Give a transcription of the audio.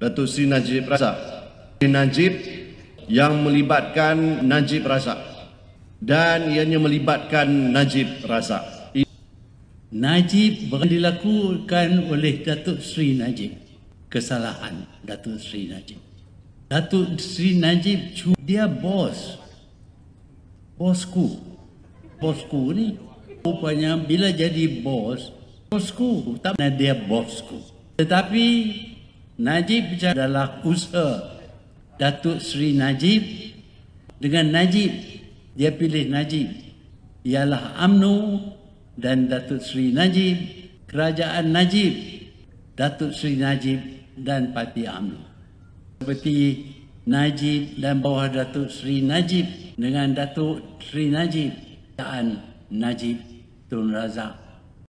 Datuk Sri Najib Razak. Sri Najib yang melibatkan Najib Razak dan ianya melibatkan Najib Razak. Najib dilakukan oleh Datuk Sri Najib. Kesalahan Datuk Sri Najib. Datuk Sri Najib dia bos. Bosku. Bosku ni rupanya bila jadi bos, bosku tak dia bosku. Tetapi Najib adalah usaha Datuk Seri Najib dengan Najib dia pilih Najib ialah UMNO dan Datuk Seri Najib kerajaan Najib Datuk Seri Najib dan parti UMNO seperti Najib dan bawah Datuk Seri Najib dengan Datuk Seri Najib kerajaan Najib Tun Razak